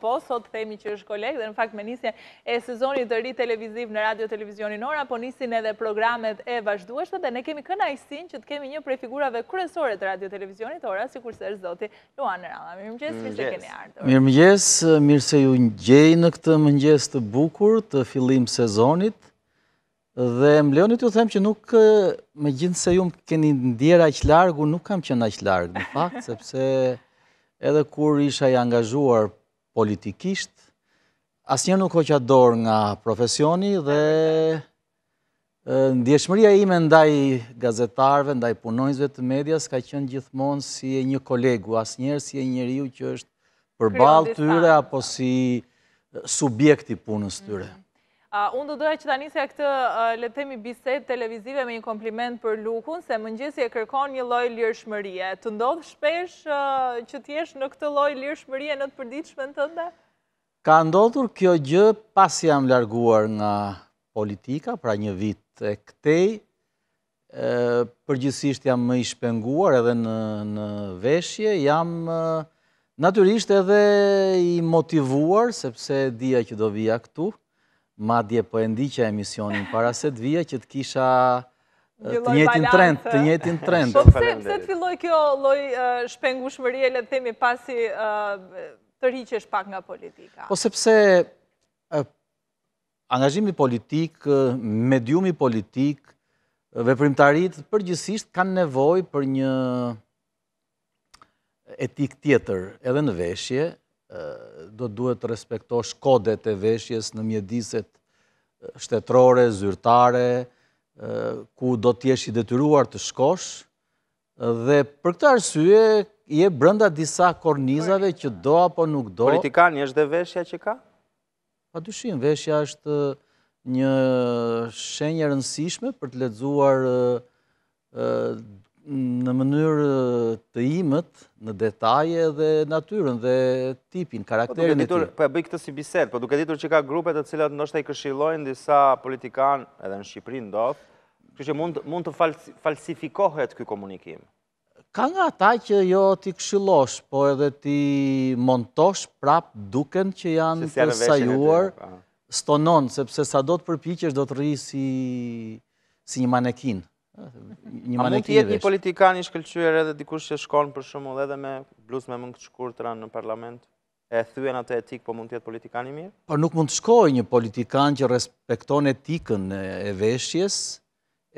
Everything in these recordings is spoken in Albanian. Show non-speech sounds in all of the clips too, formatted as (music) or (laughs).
Po, sot themi që është kolegë dhe në fakt me nisje e sezonit të ri televiziv në Radio Televizionin Ora, po nisin edhe programet e vazhdueshte dhe ne kemi këna isin që të kemi një prej figurave kërësore të Radio Televizionit Ora, si kurse është zoti Luan Rama. Mirë mëgjes, mirë se keni ardhur. Mirë mëgjes, mirë se ju njëj në këtë mëgjes të bukur të filim sezonit dhe më leonit ju them që nuk me gjithë se ju më keni ndjera aq largu, nuk kam që në që në fakt, (laughs) sepse edhe kur isha i angazhuar politikisht, asë një nuk hoqa dorë nga profesioni dhe ndjeshmëria ime ndaj gazetarve, ndaj punojnësve të medias, ka qënë gjithmonë si e një kolegu, asë njerë si e njeriu që është përbalë tyre apo si subjekti punës mm. tyre. Unë do doja që ta njësja këtë letemi biset televizive me një kompliment për lukun, se mëngjesi e kërkon një loj lirë shmërie. Të ndodhë shpesh që t'jesh në këtë loj lirë shmërie në të përdit shmën të ndë? Ka ndodhur kjo gjë pas jam larguar nga politika, pra një vit e këtej, përgjësisht jam më i shpenguar edhe në veshje, jam naturisht edhe i motivuar, sepse dhja që do vija këtu, madje po e ndiqa emisionin, para se të vija që të kisha të njëtin trend, të njëtin trend. Po, se të filloj kjo loj shpengu le të themi pasi të rriqesh pak nga politika? Po sepse angazhimi politik, mediumi politik, veprimtarit përgjësisht kanë nevoj për një etik tjetër edhe në veshje, do të duhet të respektosh kodet e veshjes në mjediset shtetrore, zyrtare, ku do t'jesh i detyruar të shkosh, dhe për këta arsye je brënda disa kornizave që do apo nuk do. Politikan, është dhe veshja që ka? Pa dyshim, veshja është një shenjë rënsishme për të ledzuar në mënyrë të imët, në detaje dhe natyrën dhe tipin, po karakterin e ty. Po e bëj këtë si biset, po duke ditur që ka grupet të cilat nështë e i në disa politikanë edhe në Shqiprinë ndodhë, që që mund të falsifikohet këj komunikim? Ka nga ta që jo t'i këshilosh, po edhe t'i montosh prap duken që janë përsajuar, po, stonon, sepse sa do të përpikjesh do të rri si një manekin një manekin vesh. A mund të jetë një politikan një shkëllqyër edhe dikush që shkonë për shumë dhe dhe me blusë me mëngë të shkurë të ranë në parlament, e thyen atë etikë, po mund të jetë politikan i mirë? Por nuk mund të shkoj një politikan që respekton etikën e veshjes,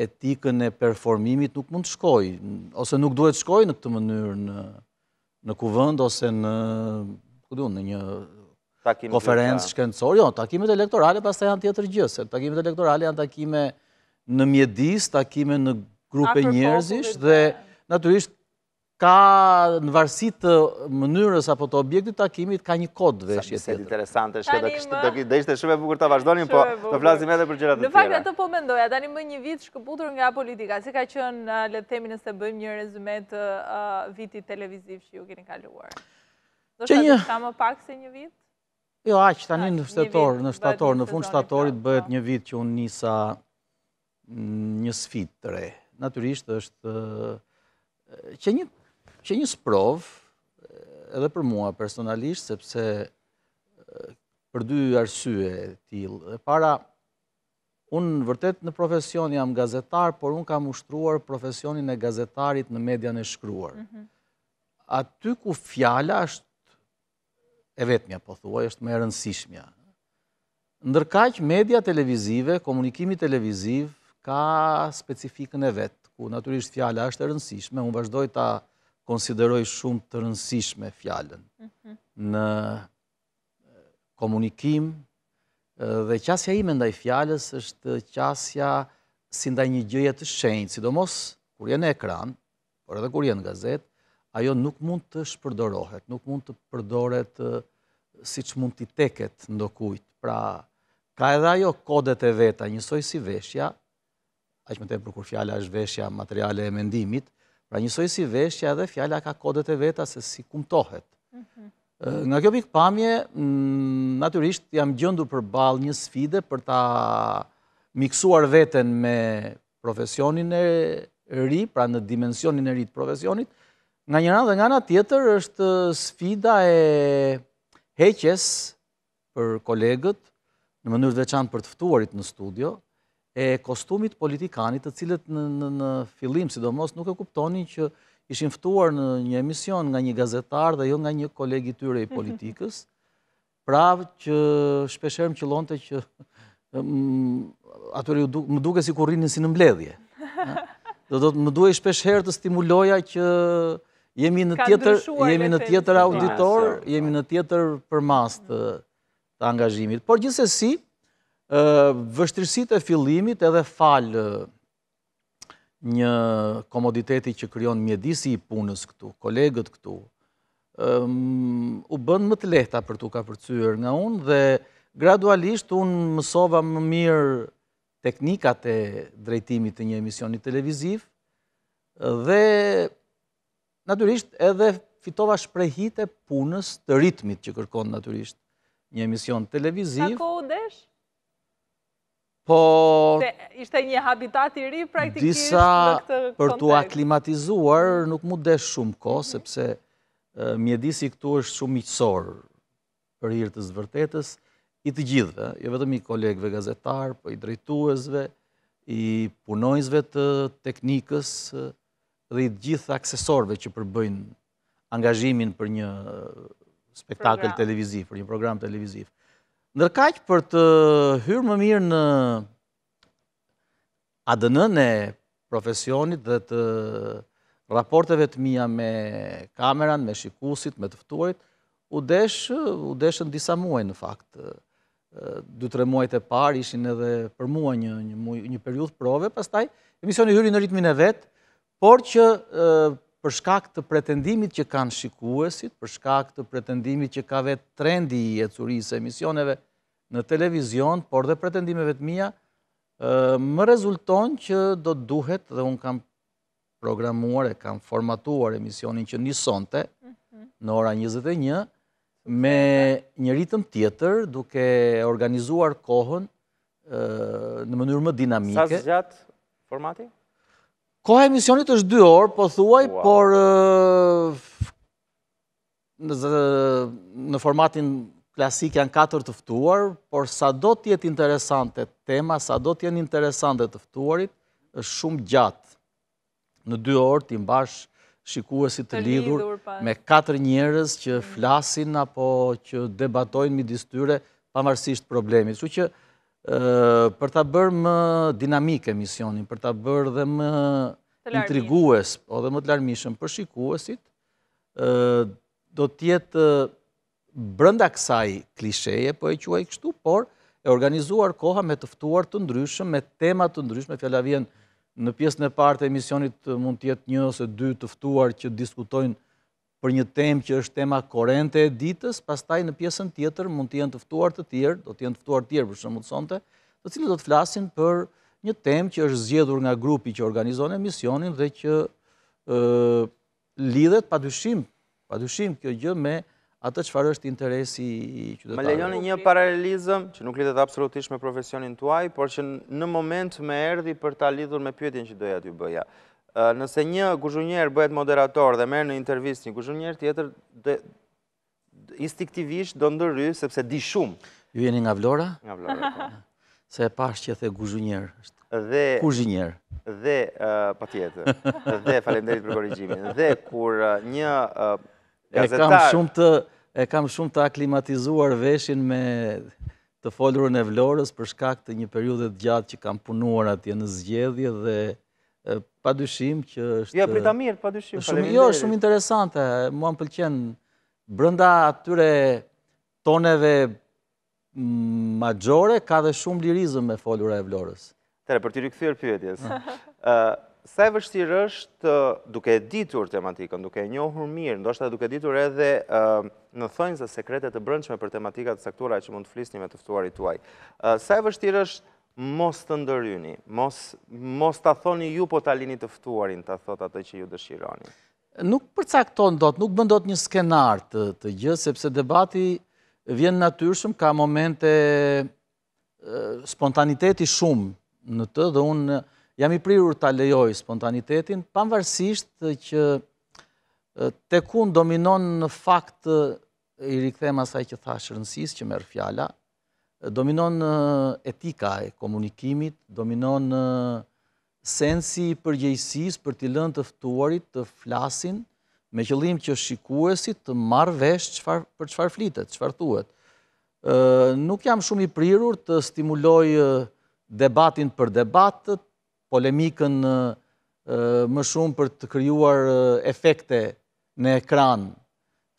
etikën e performimit, nuk mund të shkoj. Ose nuk duhet të shkoj në këtë mënyrë në kuvënd, ose në një konferencë shkendësor, jo, takimet elektorale pas të janë tjetër gjësë, takimet elektorale janë takime në mjedis, takime në grupe njerëzish dhe naturisht ka në varsit të mënyrës apo të objektit takimit, ka një kod veshje tjetër. Sa mështet interesante, dhe ishte shumë e bukur të vazhdonim, po të flasim edhe për gjërat të tjera. Në fakt, atë po mendoja, tani më një vit shkëputur nga politika, si ka qënë letë temi nëse bëjmë një rezumet viti televiziv që ju keni kaluar. Dështë të ka më pak se një vit? Jo, aqë, tani në shtetor, në shtator, në fund shtatorit pra. bëhet një vit që unë nisa mm, një sfit të rejë naturisht është që një sprov edhe për mua personalisht, sepse për dy arsye t'il. Para, unë vërtet në profesion jam gazetar, por unë kam ushtruar profesionin e gazetarit në median e shkruar. Mhm. Aty ku fjalla është e vetëmja, po thuaj, është me rëndësishmja. Ndërkaq, media televizive, komunikimi televiziv, ka specifikën e vetë, ku naturisht fjalla është rëndësishme, unë vazhdoj ta konsideroj shumë të rëndësishme fjallën mhm. në komunikim, dhe qasja ime ndaj fjallës është qasja si ndaj një gjëje të shenjë, sidomos kur jenë ekran, por edhe kur jenë gazet, ajo nuk mund të shpërdorohet, nuk mund të përdoret si që mund t'i teket ndokujt. Pra, ka edhe ajo kodet e veta, njësoj si veshja, aq më tepër kur fjala është veshja materiale e mendimit, pra njësoj si veshja edhe fjala ka kodet e veta se si kumtohet. Mhm. Nga kjo pikë pamje, mm, natyrisht jam gjendur përballë një sfide për ta miksuar veten me profesionin e ri, pra në dimensionin e ri të profesionit. Nga njëra dhe nga ana tjetër është sfida e heqjes për kolegët në mënyrë të veçantë për të ftuarit në studio, e kostumit politikanit të cilët në filim, sidomos nuk e kuptonin që ishin fëtuar në një emision nga një gazetar dhe jo nga një kolegi tyre i (laughs) politikës, pravë që shpesherëm që lonte që atyre më duke si kur rinin si në mbledhje. Dhe (laughs) do të më duke shpesherë të stimuloja që jemi në tjetër jemi në tjetër auditor, jemi në tjetër për mas të angazhimit. Por gjithsesi, si, vështirësit e fillimit edhe falë një komoditeti që kryon mjedisi i punës këtu, kolegët këtu, u bënë më të lehta për tuk apërcyër nga unë dhe gradualisht unë mësova më mirë teknikat e drejtimit të një emisioni televiziv dhe naturisht edhe fitova shprehit e punës të ritmit që kërkon naturisht një emision televiziv. Sa kohë u deshë? Po... Ishte një habitat i ri praktikisht në këtë kontekst. Disa për të aklimatizuar nuk mu desh shumë ko, mhm. sepse mjedisi këtu është shumë miqësor për hirtës vërtetës, i të gjithë, jo vetëm i kolegëve gazetarë, po i drejtuesve, i punojnësve të teknikës dhe i të gjithë aksesorve që përbëjnë angazhimin për një spektakl televiziv, për një program televiziv. Ndërkaq për të hyrë më mirë në adënën e profesionit dhe të raporteve të mija me kameran, me shikusit, me tëftuarit, u deshën disa muaj në faktë. Dutre muajt e parë ishin edhe për mua një periudhë prove, pastaj emisioni hyrë në ritmin e vetë, por që për shkak të pretendimit që kanë shikuesit, për shkak të pretendimit që ka vetë trendi i e curisë emisioneve në televizion, por dhe pretendimeve të mija, më rezulton që do të duhet dhe unë kam programuar e kam formatuar emisionin që njësonte mhm. në ora 21 me një ritëm tjetër duke organizuar kohën në mënyrë më dinamike. Sa zë gjatë formati? Koha emisionit është dy orë, po thuaj, por në formatin klasik janë katër tëftuar, por sa do tjetë interesante tema, sa do tjenë interesante tëftuarit, është shumë gjatë. Në dy orë t'im bashkë, shikuesit të lidhur me katër njërës që flasin apo që debatojnë midis tyre pa problemit. Që që për të bërë më dinamik e misionin, për të bërë dhe më intrigues, o po, dhe më të larmishëm për shikuesit, do tjetë brënda kësaj klisheje, po e quaj kështu, por e organizuar koha me tëftuar të ndryshëm, me temat të ndryshme, fjalla në pjesën e partë e misionit mund tjetë një ose dy tëftuar që diskutojnë për një tem që është tema korente e ditës, pas taj në pjesën tjetër mund të jenë tëftuar të tjerë, do të jenë tëftuar tjerë për shumë të sonte, të cilë do të flasin për një tem që është zjedhur nga grupi që organizon e misionin dhe që lidhet pa dushim, pa dushim kjo gjë me atë që farë është interesi i qytetarë. Më lejoni një paralelizëm, që nuk lidhet absolutisht me profesionin të uaj, por që në moment me erdi për ta lidhur me pyetin që doja të ju bëja nëse një guzhunjer bëhet moderator dhe merë në intervjist një guzhunjer tjetër, instiktivisht do ndërry sepse di shumë. Ju jeni nga vlora? Nga vlora, po. (laughs) Se e pash që e the guzhunjer, është kuzhinjer. Dhe, pa tjetër, dhe (laughs) falemderit për korrigjimin, dhe kur një gazetar... E kam shumë të aklimatizuar veshin me të folurën e vlorës për shkak të një periudet gjatë që kam punuar atje në zgjedhje dhe pa dyshim që është... Ja, jo, prita mirë, pa dyshim. Jo, shumë interesante, mua më pëlqenë brënda atyre toneve mm, majore, ka dhe shumë lirizëm me folura e vlorës. Tere, për të rikëthyrë pjëtjes. (laughs) Sa e vështirë është duke ditur tematikën, duke njohur mirë, ndoshta duke ditur edhe në thënjë zë sekretet të brëndshme për tematikat të saktura që mund të flisni me tëftuar i tuaj. Sa e vështirë është mos të ndëryni, mos të thoni ju po të alini të ftuarin të thot atë që ju dëshironi? Nuk përcakton do të, nuk bëndot një skenar të gjë, sepse debati vjen natyrshëm, ka momente spontaniteti shumë në të, dhe unë jam i prirur të alejoj spontanitetin, panvarsisht që tekun kun dominon në fakt i rikthema saj që thashë rënsis që merë fjala, dominon etika e komunikimit, dominon sensi i përgjegjësisë për të lënë të ftuarit të flasin me qëllim që shikuesit të marrë vesh çfarë për çfarë flitet, çfarë thuhet. nuk jam shumë i prirur të stimuloj debatin për debat, polemikën më shumë për të krijuar efekte në ekran,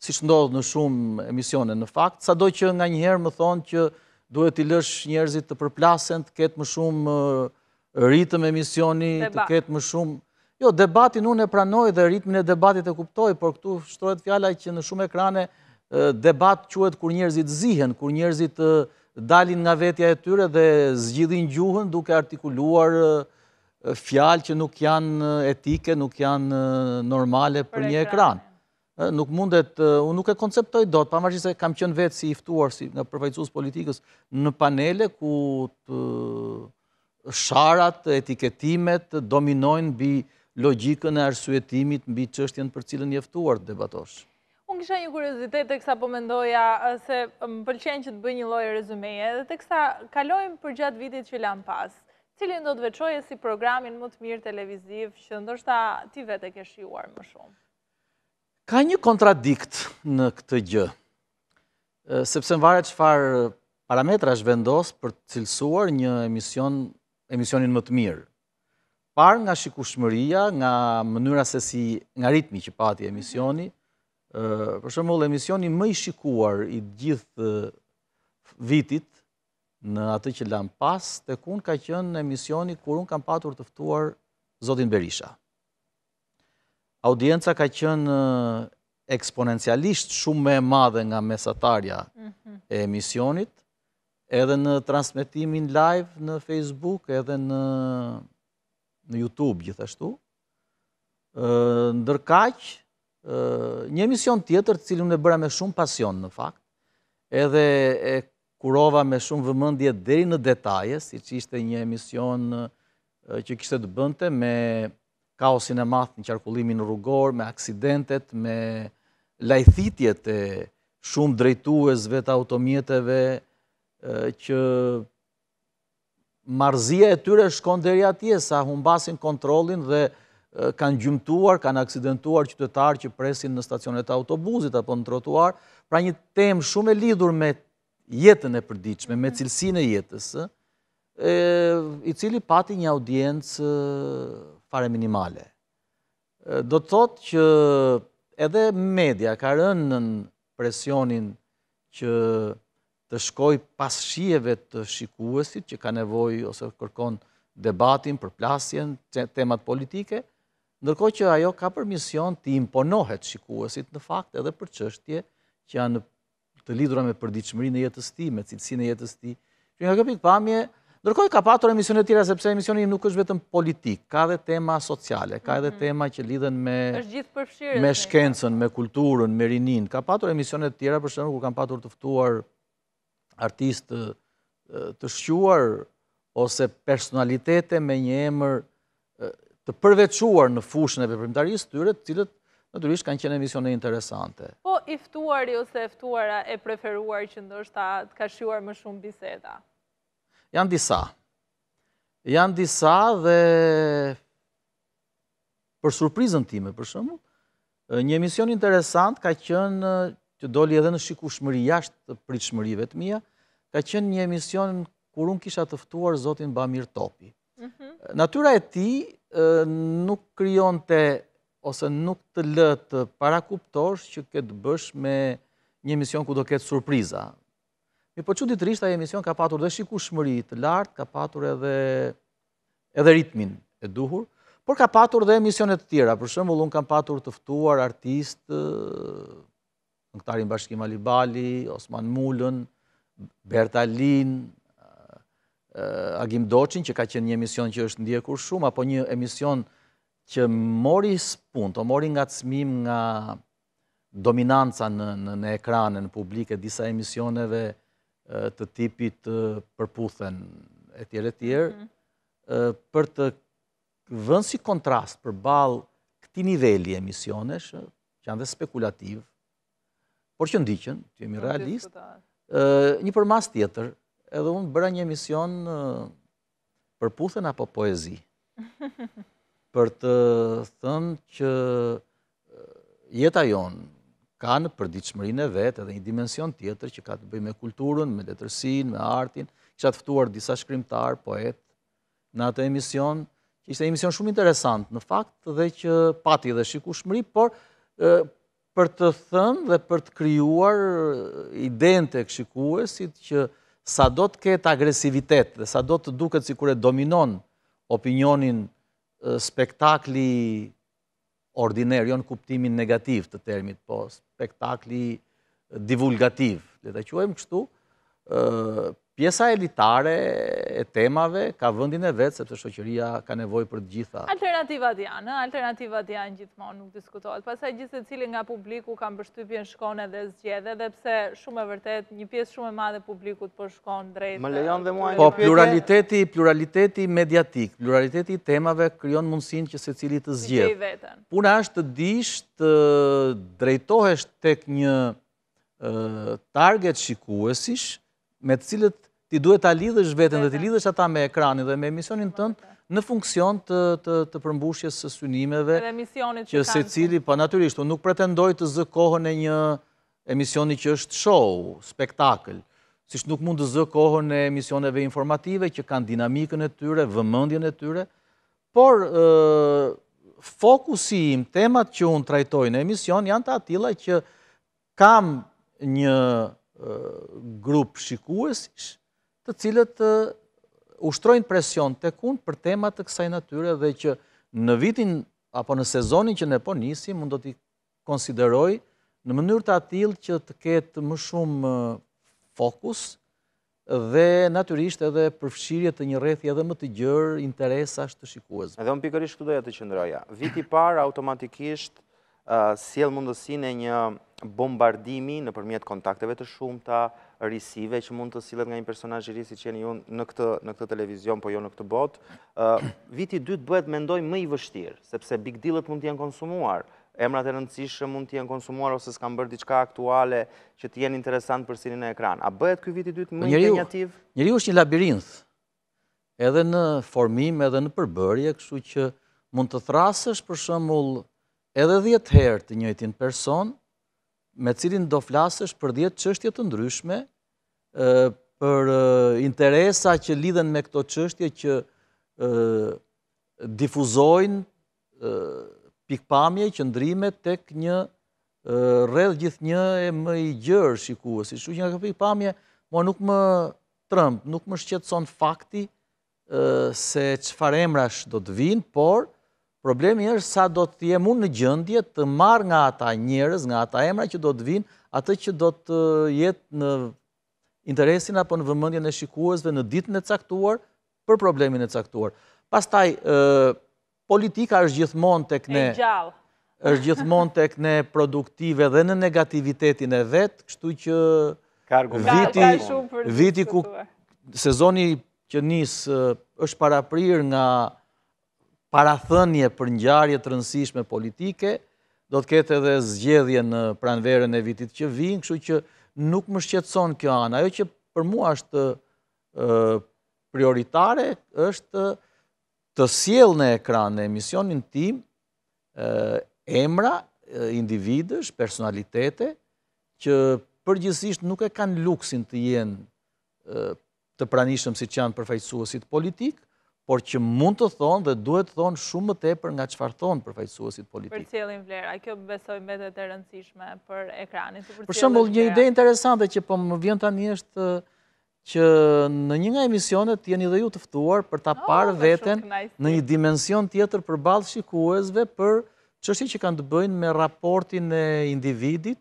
siç ndodh në shumë emisione në fakt, sado që nganjëherë më thonë që duhet t'i lësh njerëzit të përplasen, të ketë më shumë rritëm e misioni, të ketë më shumë... Jo, debatin unë e pranoj dhe rritëmën e debatit e kuptoj, por këtu shtrojt fjala që në shumë ekrane debat quet kër njerëzit zihen, kër njerëzit dalin nga vetja e tyre dhe zgjidhin gjuhën duke artikuluar fjalë që nuk janë etike, nuk janë normale për një ekran nuk mundet, unë nuk e konceptoj do të pa se kam qënë vetë si iftuar nga përfajtësus politikës në panele ku të sharat, etiketimet, dominojnë bi logikën e arsuetimit, bi qështjen për cilën jeftuar të debatosh. Unë kisha një kuriozitet e kësa po mendoja se më pëlqen që të bëj një lojë rezumeje dhe të kësa kalojmë për gjatë vitit që lanë pas. Cilin do të veqoje si programin më të mirë televiziv që ndoshta ti vete ke shiuar më shumë? Ka një kontradikt në këtë gjë, sepse në vare që farë parametra është vendosë për të cilësuar një emisionin më të mirë. Parë nga shikushmëria, nga mënyra se si nga ritmi që pati emisioni, për shumë emisioni më i shikuar i gjithë vitit në atë që lam pas, të kun ka qënë emisioni kur unë kam patur tëftuar Zotin Berisha audienca ka qënë eh, eksponencialisht shumë me madhe nga mesatarja e emisionit, edhe në transmitimin live në Facebook, edhe në YouTube, gjithashtu. Eh, ndërkaq, eh, një emision tjetër, të më në bëra me shumë pasion në fakt, edhe e kurova me shumë vëmëndje dheri në detaje, si që ishte një emision që kishtë të bënte me kaosin e math, në qarkullimin rrugor, me aksidentet, me lajthitjet e shumë drejtuesve të automjeteve, që marzia e tyre shkon deri atje, sa humbasin kontrolin dhe kanë gjymtuar, kanë aksidentuar qytetarë që presin në stacionet autobuzit apo në trotuar, pra një temë shumë e lidur me jetën e përdiqme, me cilsin e jetës, i cili pati një audiencë pare minimale. Do të thotë që edhe media ka rënë në presionin që të shkoj pas shieve të shikuesit që ka nevoj ose kërkon debatin për plasjen, temat politike, ndërkoj që ajo ka për mision të imponohet shikuesit në fakt edhe për qështje që janë të lidura me përdiqëmëri në jetës ti, me cilësi në jetës ti. Që nga këpik pamje, Ndërkohë ka patur emisione të tjera sepse emisioni im nuk është vetëm politik, ka edhe tema sociale, ka edhe mhm. tema që lidhen me me shkencën, me kulturën, me rinin. Ka patur emisione të tjera për shkak kur kanë patur të ftuar artistë të shquar ose personalitete me një emër të përveçuar në fushën e veprimtarisë tyre, të cilët natyrisht kanë qenë emisione interesante. Po i ftuari ose e ftuara e preferuar që ndoshta ka shjuar më shumë biseda. Janë disa. Janë disa dhe për surprizën time, për shumë, një emision interesant ka qënë, që doli edhe në shiku shmëri jashtë të pritë shmërive të mija, ka qënë një emision kur unë kisha tëftuar Zotin Bamir Topi. Mhm. Natyra e ti nuk kryon të ose nuk të lëtë para kuptosh që këtë bësh me një emision ku do këtë surpriza. Mi po që ditërisht a emision ka patur dhe shiku shmëri të lartë, ka patur edhe edhe ritmin e duhur, por ka patur dhe emisionet të tjera. Për shumë, unë kam patur tëftuar artistë, në këtarin bashkim Alibali, Osman Mullën, Bertalin, Agim Doqin, që ka qenë një emision që është ndjekur shumë, apo një emision që mori spun, të mori nga cmim nga dominanca në ekranë, në publike, disa emisioneve të tipit përputhen mhm. e tjere tjere, për të vënë si kontrast për balë këti nivelli emisionesh, që janë dhe spekulativ, por që ndyqen, që jemi realist, një përmas tjetër, edhe unë bëra një emision përputhen apo poezi, (laughs) për të thënë që jeta jonë, ka në përdiqëmërin e vetë edhe një dimension tjetër që ka të bëj me kulturën, me letërsin, me artin, që atë fëtuar disa shkrimtar, poet, në atë emision, që ishte emision shumë interesant në fakt, dhe që pati dhe shiku shmëri, por për të thënë dhe për të kryuar idejnë të këshikuesit që sa do të ketë agresivitet dhe sa do të duket si kure dominon opinionin spektakli ordinerë, jo në kuptimin negativ të termit, po spektakli divulgativ, dhe të quajmë kështu, pjesa elitare e temave ka vëndin e vetë, sepse shoqëria ka nevoj për gjitha. Alternativat janë, alternativat janë gjithmonë nuk diskutohet. Pasaj gjithse cilin nga publiku kam përshtypjen shkone dhe zgjede, dhe pse shumë e vërtet, një pjesë shumë e madhe publikut për po shkone drejtë. Më lejon dhe muaj po, një pjesë... Po, pluraliteti, pluraliteti mediatik, pluraliteti temave kryon mundësin që se cili të zgjede. Puna është të dish të drejtohesht tek një target shikuesish, me të cilët ti duhet ta lidhësh veten dhe ti lidhësh ata me ekranin dhe me emisionin tënd në funksion të të të përmbushjes së synimeve dhe emisionit që, secili pa po natyrisht unë nuk pretendoj të zë kohën e një emisioni që është show, spektakël, siç nuk mund të zë kohën e emisioneve informative që kanë dinamikën e tyre, vëmendjen e tyre, por ë fokusi im, temat që unë trajtoj në emision janë të atilla që kam një grupë shikuesish, të cilët ushtrojnë presion të kun për temat të kësaj natyre dhe që në vitin apo në sezonin që ne po nisim, mund do t'i konsideroj në mënyrë të atil që të ketë më shumë fokus dhe naturisht edhe përfshirje të një rethi edhe më të gjërë interesasht të shikues. Edhe unë pikërish këtë doja të qëndroja. Viti par automatikisht siel mundësine një bombardimi në përmjet kontakteve të shumëta, risive që mund të silet nga një personaj risi që jeni ju në këtë televizion, po jo në këtë bot. Viti dytë bëhet mendoj më i vështirë, sepse big dealet mund të konsumuar, emrat e rëndësishë mund të konsumuar ose s'kam bërë diçka aktuale që të jenë interesant për sinin e ekran. A bëhet këj viti dytë më integrativ? Njëri u është një labirinth, edhe në formim, edhe në përbërje, kështu që mund të thrasësh për shëmull edhe dhjetë herë të njëjtin person, me cilin do flasësht për 10 qështje të ndryshme, për interesa që lidhen me këto qështje që difuzojnë pikpamje që tek një redhë gjithë një e më i gjërë shu që nga ka pikpamje, mua nuk më trëmpë, nuk më shqetëson fakti se qëfar emrash do të vinë, por Problemi është sa do të jemë unë në gjëndje të marë nga ata njërës, nga ata emra që do të vinë, atë që do të jetë në interesin apo në vëmëndje në shikuesve në ditën e caktuar për problemin e caktuar. Pastaj, politika është gjithmonë të këne është gjithmonë të këne produktive dhe në negativitetin e vetë, kështu që viti ku sezoni që njësë është paraprir nga parathënje për njarje të rënsishme politike, do të kete edhe zgjedhje në pranverën e vitit që vinë, kështu që nuk më shqetson kjo anë. Ajo që për mua është prioritare, është të siel në ekran në emisionin tim, emra, individës, personalitete, që përgjësisht nuk e kanë luksin të jenë të pranishëm si që janë përfajtësuësit politikë, por që mund të thonë dhe duhet të thonë shumë më tepër nga farë thonë për politikë. Për cilin vlerë, a kjo besoj me dhe të rëndësishme për ekranin? Për shumë, një ide interesante që po më vjen të është që në një nga emisionet tjeni dhe ju tëftuar për ta oh, parë veten në një dimension tjetër për balë shikuesve për qështi që kanë të bëjnë me raportin e individit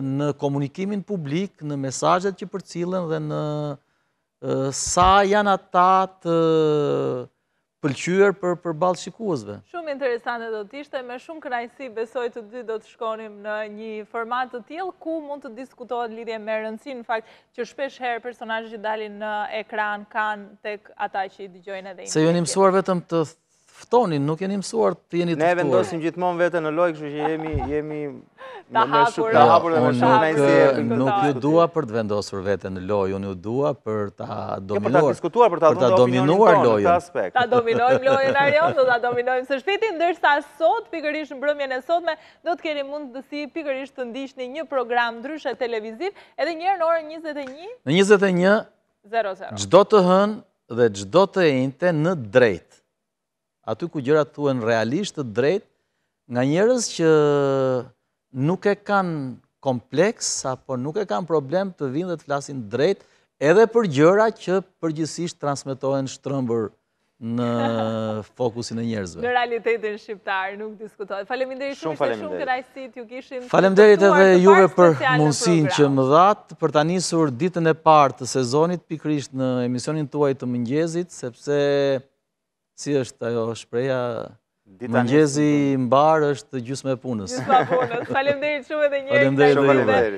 në komunikimin publik, në mesajet që për cilën dhe në sa janë ata të pëlqyër për balë shikuzve. Shumë interesant e do të ishte, me shumë krajsi besoj të dy do të shkonim në një format të tjilë, ku mund të diskutohet lidhje me rëndësi, në fakt që shpesh herë personajë që dalin në ekran kanë tek ata që i digjojnë edhe i një një një një një një vetëm të ftonin, nuk jeni mësuar të jeni të ftuar. Ne vendosim gjithmonë vete në lojë, kështu që jemi jemi të hapur, ta hapur dhe me shumë në nëjësirë. Nuk ju dua për të vendosur vete në lojë, unë ju dua për ta dominuar. Për ta diskutuar, për ta dhëndë opinionin Ta dominojmë (laughs) lojën arion, dhe ta dominojmë së shpitin, ndërsa sot, pikërish në brëmjën e sotme, do të keri mund të si pikërish të ndishtë një program ndryshe televiziv, edhe njërë në orë 21. Në 21, gjdo të hënë dhe gjdo të ejnëte në drejtë aty ku gjërat thuen realisht të drejt, nga njërës që nuk e kanë kompleks, apo nuk e kanë problem të dhe të flasin drejt, edhe për gjëra që përgjësisht transmitohen shtrëmbër në (laughs) fokusin e njerëzve. Në realitetin shqiptar, nuk diskutohet. Faleminderit shumë, faleminderit. Shumë kërajsit, ju kishim... Faleminderit edhe juve për mundësin që më dhatë, për ta njësur ditën e partë të sezonit pikrisht në emisionin tuaj të mëngjezit, sepse si është ajo shpreja, mëngjezi po. mbarë është gjusme punës. Gjusme punës, (laughs) falemderit shumë edhe njërë. Falemderit shumë edhe njërë.